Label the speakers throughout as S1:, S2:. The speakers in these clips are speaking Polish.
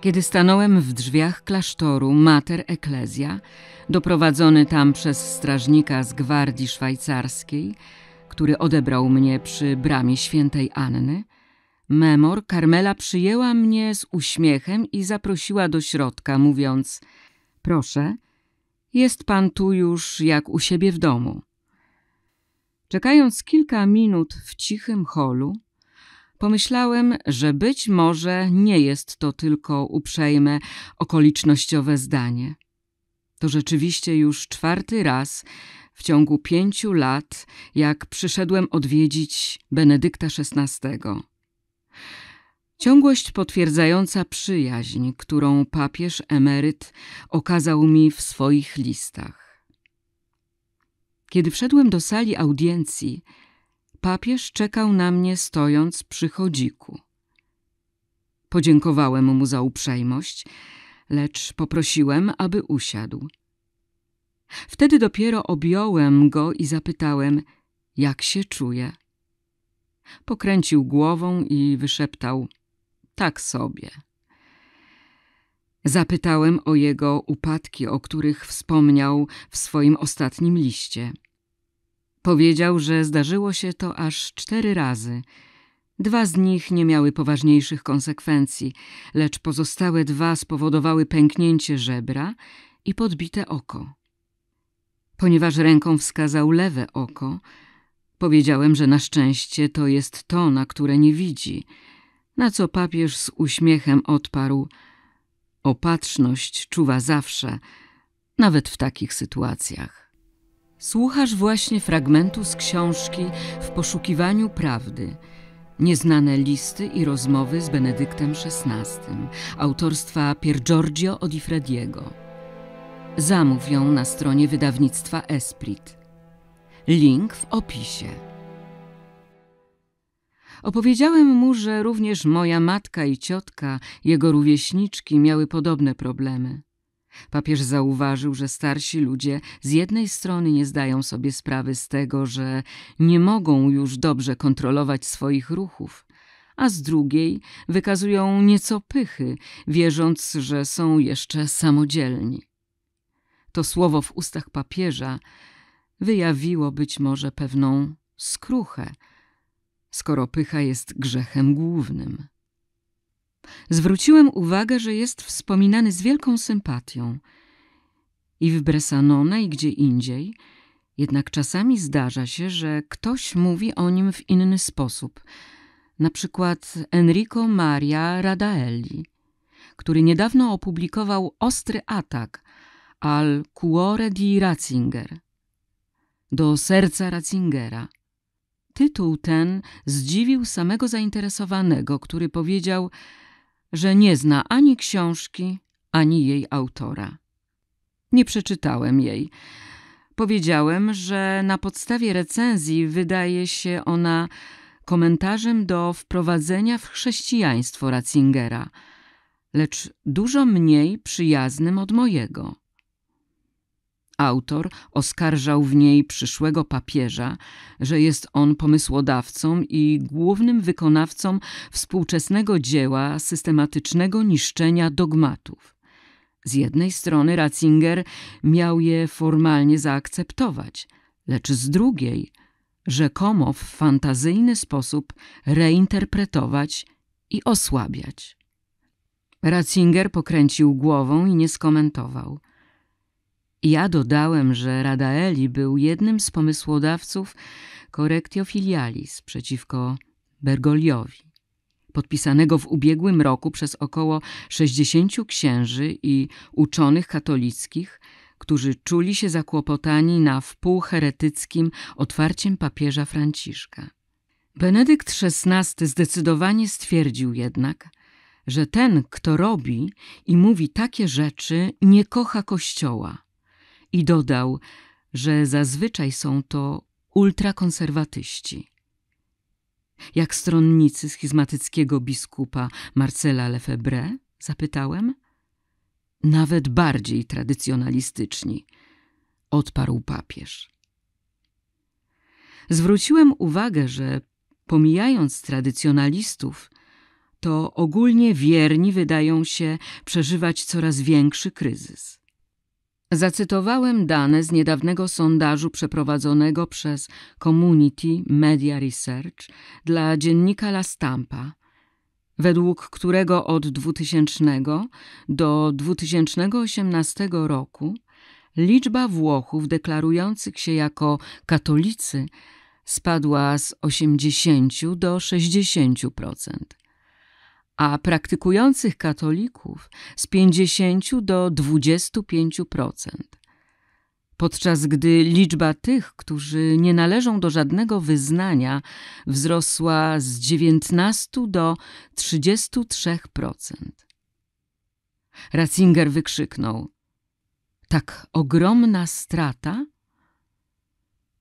S1: Kiedy stanąłem w drzwiach klasztoru Mater Ecclesia, doprowadzony tam przez strażnika z gwardii szwajcarskiej, który odebrał mnie przy bramie świętej Anny, memor Karmela przyjęła mnie z uśmiechem i zaprosiła do środka, mówiąc – proszę, jest pan tu już jak u siebie w domu. Czekając kilka minut w cichym holu, Pomyślałem, że być może nie jest to tylko uprzejme, okolicznościowe zdanie. To rzeczywiście już czwarty raz w ciągu pięciu lat, jak przyszedłem odwiedzić Benedykta XVI. Ciągłość potwierdzająca przyjaźń, którą papież emeryt okazał mi w swoich listach. Kiedy wszedłem do sali audiencji, Papież czekał na mnie stojąc przy chodziku. Podziękowałem mu za uprzejmość, lecz poprosiłem, aby usiadł. Wtedy dopiero objąłem go i zapytałem, jak się czuje. Pokręcił głową i wyszeptał, tak sobie. Zapytałem o jego upadki, o których wspomniał w swoim ostatnim liście. Powiedział, że zdarzyło się to aż cztery razy. Dwa z nich nie miały poważniejszych konsekwencji, lecz pozostałe dwa spowodowały pęknięcie żebra i podbite oko. Ponieważ ręką wskazał lewe oko, powiedziałem, że na szczęście to jest to, na które nie widzi, na co papież z uśmiechem odparł – opatrzność czuwa zawsze, nawet w takich sytuacjach. Słuchasz właśnie fragmentu z książki W poszukiwaniu prawdy. Nieznane listy i rozmowy z Benedyktem XVI, autorstwa Pier Giorgio Zamów ją na stronie wydawnictwa Esprit. Link w opisie. Opowiedziałem mu, że również moja matka i ciotka, jego rówieśniczki, miały podobne problemy. Papież zauważył, że starsi ludzie z jednej strony nie zdają sobie sprawy z tego, że nie mogą już dobrze kontrolować swoich ruchów, a z drugiej wykazują nieco pychy, wierząc, że są jeszcze samodzielni. To słowo w ustach papieża wyjawiło być może pewną skruchę, skoro pycha jest grzechem głównym zwróciłem uwagę, że jest wspominany z wielką sympatią. I w Bresanone i gdzie indziej, jednak czasami zdarza się, że ktoś mówi o nim w inny sposób. Na przykład Enrico Maria Radaelli, który niedawno opublikował ostry atak al cuore di Ratzinger, do serca Ratzingera. Tytuł ten zdziwił samego zainteresowanego, który powiedział – że nie zna ani książki, ani jej autora. Nie przeczytałem jej. Powiedziałem, że na podstawie recenzji wydaje się ona komentarzem do wprowadzenia w chrześcijaństwo Ratzingera, lecz dużo mniej przyjaznym od mojego. Autor oskarżał w niej przyszłego papieża, że jest on pomysłodawcą i głównym wykonawcą współczesnego dzieła systematycznego niszczenia dogmatów. Z jednej strony Ratzinger miał je formalnie zaakceptować, lecz z drugiej rzekomo w fantazyjny sposób reinterpretować i osłabiać. Ratzinger pokręcił głową i nie skomentował – ja dodałem, że Radaeli był jednym z pomysłodawców Correctio Filialis przeciwko Bergoliowi, podpisanego w ubiegłym roku przez około 60 księży i uczonych katolickich, którzy czuli się zakłopotani na wpół heretyckim otwarciem papieża Franciszka. Benedykt XVI zdecydowanie stwierdził jednak, że ten, kto robi i mówi takie rzeczy, nie kocha Kościoła i dodał, że zazwyczaj są to ultrakonserwatyści. Jak stronnicy schizmatyckiego biskupa Marcela Lefebvre? zapytałem. Nawet bardziej tradycjonalistyczni, odparł papież. Zwróciłem uwagę, że pomijając tradycjonalistów, to ogólnie wierni wydają się przeżywać coraz większy kryzys. Zacytowałem dane z niedawnego sondażu przeprowadzonego przez Community Media Research dla dziennika La Stampa, według którego od 2000 do 2018 roku liczba Włochów deklarujących się jako katolicy spadła z 80 do 60 a praktykujących katolików z 50 do 25%, podczas gdy liczba tych, którzy nie należą do żadnego wyznania, wzrosła z 19 do 33%. Ratzinger wykrzyknął: Tak ogromna strata?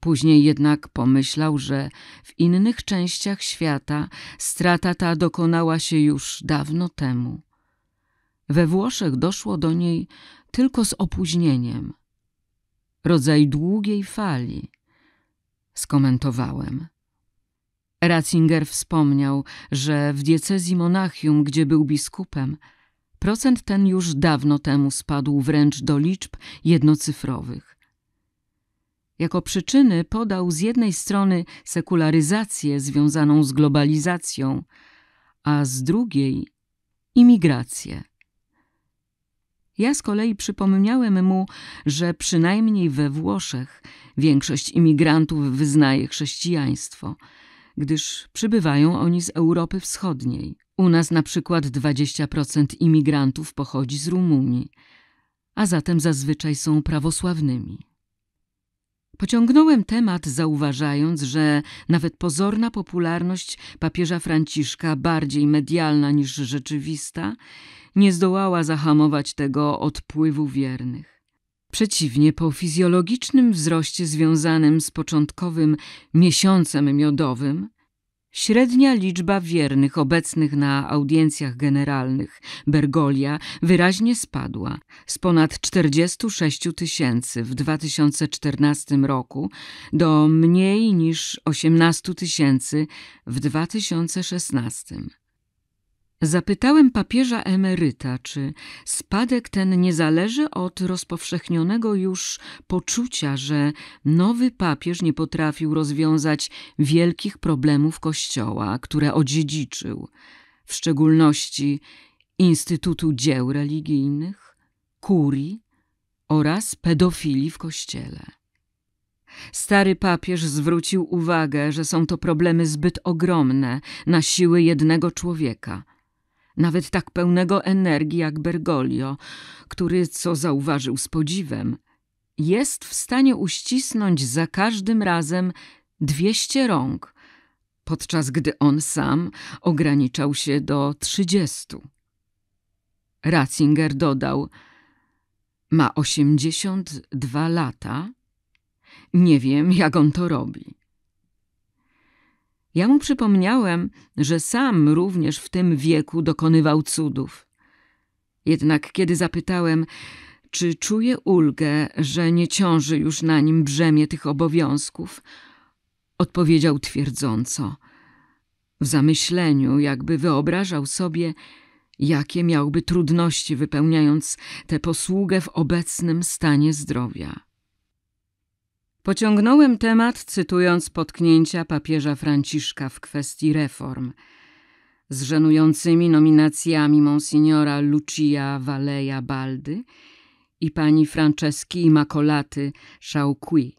S1: Później jednak pomyślał, że w innych częściach świata strata ta dokonała się już dawno temu. We Włoszech doszło do niej tylko z opóźnieniem. Rodzaj długiej fali, skomentowałem. Ratzinger wspomniał, że w diecezji Monachium, gdzie był biskupem, procent ten już dawno temu spadł wręcz do liczb jednocyfrowych. Jako przyczyny podał z jednej strony sekularyzację związaną z globalizacją, a z drugiej imigrację. Ja z kolei przypomniałem mu, że przynajmniej we Włoszech większość imigrantów wyznaje chrześcijaństwo, gdyż przybywają oni z Europy Wschodniej. U nas na przykład 20% imigrantów pochodzi z Rumunii, a zatem zazwyczaj są prawosławnymi. Pociągnąłem temat, zauważając, że nawet pozorna popularność papieża Franciszka, bardziej medialna niż rzeczywista, nie zdołała zahamować tego odpływu wiernych. Przeciwnie, po fizjologicznym wzroście związanym z początkowym miesiącem miodowym, Średnia liczba wiernych obecnych na audiencjach generalnych Bergolia wyraźnie spadła z ponad 46 tysięcy w 2014 roku do mniej niż 18 tysięcy w 2016. Zapytałem papieża emeryta, czy spadek ten nie zależy od rozpowszechnionego już poczucia, że nowy papież nie potrafił rozwiązać wielkich problemów Kościoła, które odziedziczył, w szczególności Instytutu Dzieł Religijnych, kurii oraz pedofilii w Kościele. Stary papież zwrócił uwagę, że są to problemy zbyt ogromne na siły jednego człowieka – nawet tak pełnego energii jak Bergoglio, który, co zauważył z podziwem, jest w stanie uścisnąć za każdym razem dwieście rąk, podczas gdy on sam ograniczał się do trzydziestu. Ratzinger dodał: Ma osiemdziesiąt dwa lata. Nie wiem, jak on to robi. Ja mu przypomniałem, że sam również w tym wieku dokonywał cudów. Jednak kiedy zapytałem, czy czuje ulgę, że nie ciąży już na nim brzemię tych obowiązków, odpowiedział twierdząco. W zamyśleniu, jakby wyobrażał sobie, jakie miałby trudności wypełniając tę posługę w obecnym stanie zdrowia. Pociągnąłem temat, cytując potknięcia papieża Franciszka w kwestii reform. Z żenującymi nominacjami monsignora Lucia Valeja Baldy i pani Franceski Imacolaty Szałkui,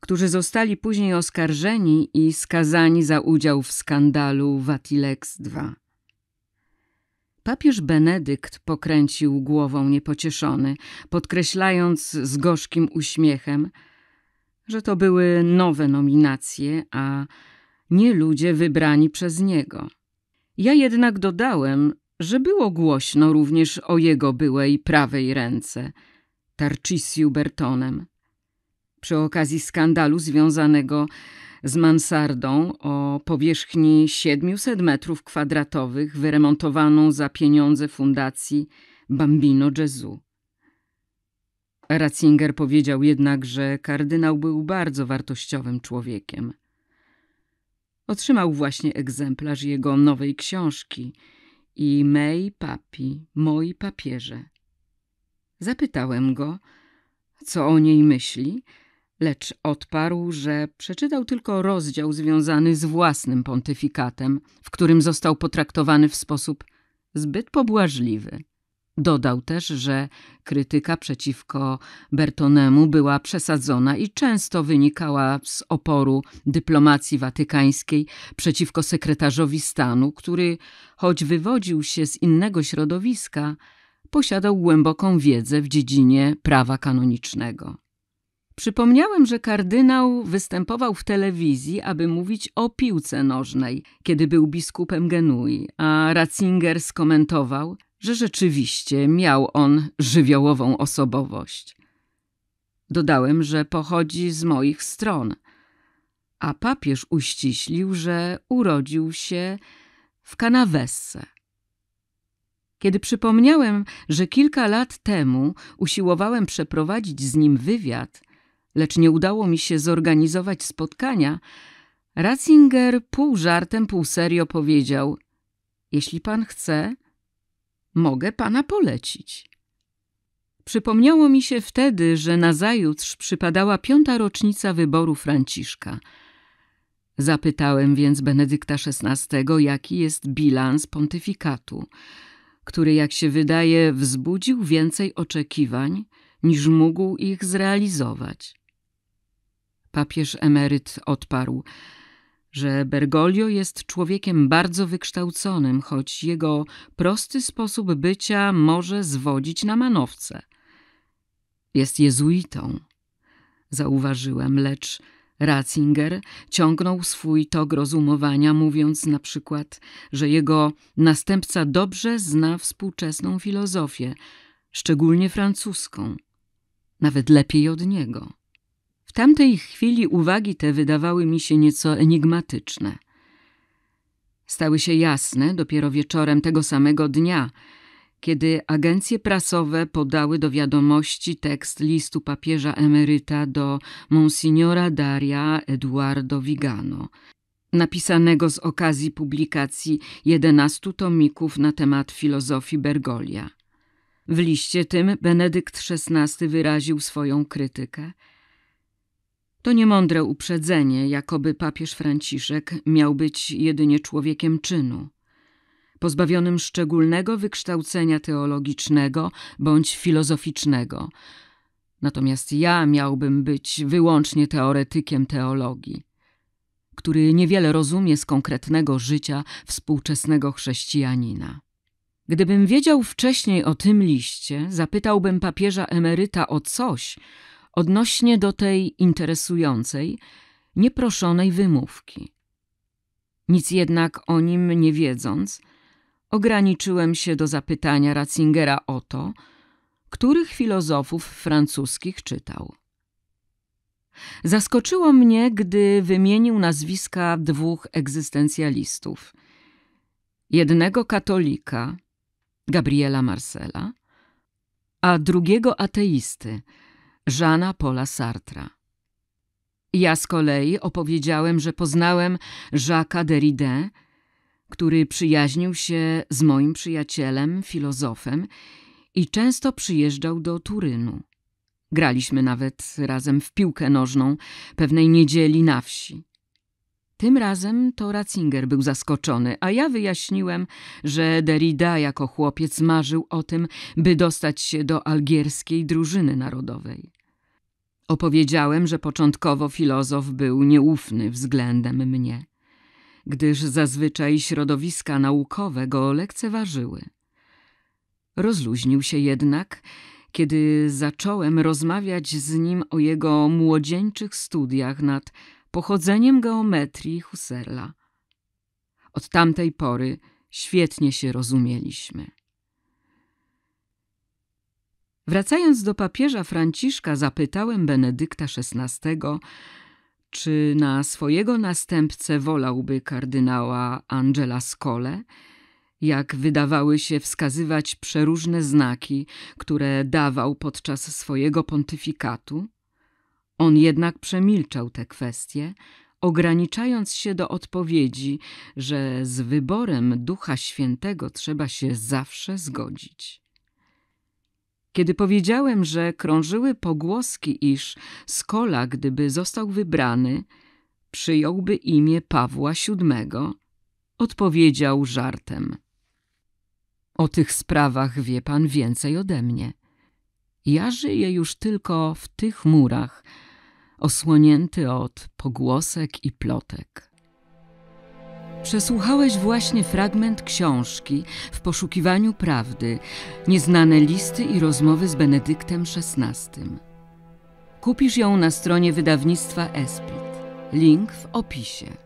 S1: którzy zostali później oskarżeni i skazani za udział w skandalu Vatilex II. Papież Benedykt pokręcił głową niepocieszony, podkreślając z gorzkim uśmiechem – że to były nowe nominacje, a nie ludzie wybrani przez niego. Ja jednak dodałem, że było głośno również o jego byłej prawej ręce, Tarcisiu Bertonem. Przy okazji skandalu związanego z mansardą o powierzchni 700 metrów kwadratowych wyremontowaną za pieniądze fundacji Bambino Gesù. Ratzinger powiedział jednak, że kardynał był bardzo wartościowym człowiekiem. Otrzymał właśnie egzemplarz jego nowej książki i mei papi, moi papierze. Zapytałem go, co o niej myśli, lecz odparł, że przeczytał tylko rozdział związany z własnym pontyfikatem, w którym został potraktowany w sposób zbyt pobłażliwy. Dodał też, że krytyka przeciwko Bertonemu była przesadzona i często wynikała z oporu dyplomacji watykańskiej przeciwko sekretarzowi stanu, który, choć wywodził się z innego środowiska, posiadał głęboką wiedzę w dziedzinie prawa kanonicznego. Przypomniałem, że kardynał występował w telewizji, aby mówić o piłce nożnej, kiedy był biskupem Genui, a Ratzinger skomentował, że rzeczywiście miał on żywiołową osobowość. Dodałem, że pochodzi z moich stron, a papież uściślił, że urodził się w Kanawesse. Kiedy przypomniałem, że kilka lat temu usiłowałem przeprowadzić z nim wywiad, lecz nie udało mi się zorganizować spotkania, Ratzinger pół żartem, pół serio powiedział: Jeśli pan chce, mogę pana polecić. Przypomniało mi się wtedy, że nazajutrz przypadała piąta rocznica wyboru Franciszka. Zapytałem więc Benedykta XVI, jaki jest bilans pontyfikatu, który, jak się wydaje, wzbudził więcej oczekiwań, niż mógł ich zrealizować. Papież emeryt odparł – że Bergoglio jest człowiekiem bardzo wykształconym, choć jego prosty sposób bycia może zwodzić na manowce. Jest jezuitą, zauważyłem, lecz Ratzinger ciągnął swój tok rozumowania, mówiąc na przykład, że jego następca dobrze zna współczesną filozofię, szczególnie francuską, nawet lepiej od niego. W tamtej chwili uwagi te wydawały mi się nieco enigmatyczne. Stały się jasne dopiero wieczorem tego samego dnia, kiedy agencje prasowe podały do wiadomości tekst listu papieża emeryta do monsignora Daria Eduardo Vigano, napisanego z okazji publikacji jedenastu tomików na temat filozofii Bergolia. W liście tym Benedykt XVI wyraził swoją krytykę – to niemądre uprzedzenie, jakoby papież Franciszek miał być jedynie człowiekiem czynu, pozbawionym szczególnego wykształcenia teologicznego bądź filozoficznego. Natomiast ja miałbym być wyłącznie teoretykiem teologii, który niewiele rozumie z konkretnego życia współczesnego chrześcijanina. Gdybym wiedział wcześniej o tym liście, zapytałbym papieża emeryta o coś, odnośnie do tej interesującej, nieproszonej wymówki. Nic jednak o nim nie wiedząc, ograniczyłem się do zapytania Ratzingera o to, których filozofów francuskich czytał. Zaskoczyło mnie, gdy wymienił nazwiska dwóch egzystencjalistów. Jednego katolika, Gabriela Marcela, a drugiego ateisty – Żana Pola Sartra. Ja z kolei opowiedziałem, że poznałem Jacques'a Derrida, który przyjaźnił się z moim przyjacielem, filozofem i często przyjeżdżał do Turynu. Graliśmy nawet razem w piłkę nożną pewnej niedzieli na wsi. Tym razem to Ratzinger był zaskoczony, a ja wyjaśniłem, że Derrida jako chłopiec marzył o tym, by dostać się do algierskiej drużyny narodowej. Opowiedziałem, że początkowo filozof był nieufny względem mnie, gdyż zazwyczaj środowiska naukowe go lekceważyły. Rozluźnił się jednak, kiedy zacząłem rozmawiać z nim o jego młodzieńczych studiach nad pochodzeniem geometrii Husserla. Od tamtej pory świetnie się rozumieliśmy. Wracając do papieża Franciszka, zapytałem Benedykta XVI, czy na swojego następcę wolałby kardynała Angela Scole, jak wydawały się wskazywać przeróżne znaki, które dawał podczas swojego pontyfikatu. On jednak przemilczał te kwestie, ograniczając się do odpowiedzi, że z wyborem Ducha Świętego trzeba się zawsze zgodzić. Kiedy powiedziałem, że krążyły pogłoski, iż Skola, gdyby został wybrany, przyjąłby imię Pawła VII, odpowiedział żartem. O tych sprawach wie pan więcej ode mnie. Ja żyję już tylko w tych murach, osłonięty od pogłosek i plotek. Przesłuchałeś właśnie fragment książki w poszukiwaniu prawdy, nieznane listy i rozmowy z Benedyktem XVI. Kupisz ją na stronie wydawnictwa Esprit. Link w opisie.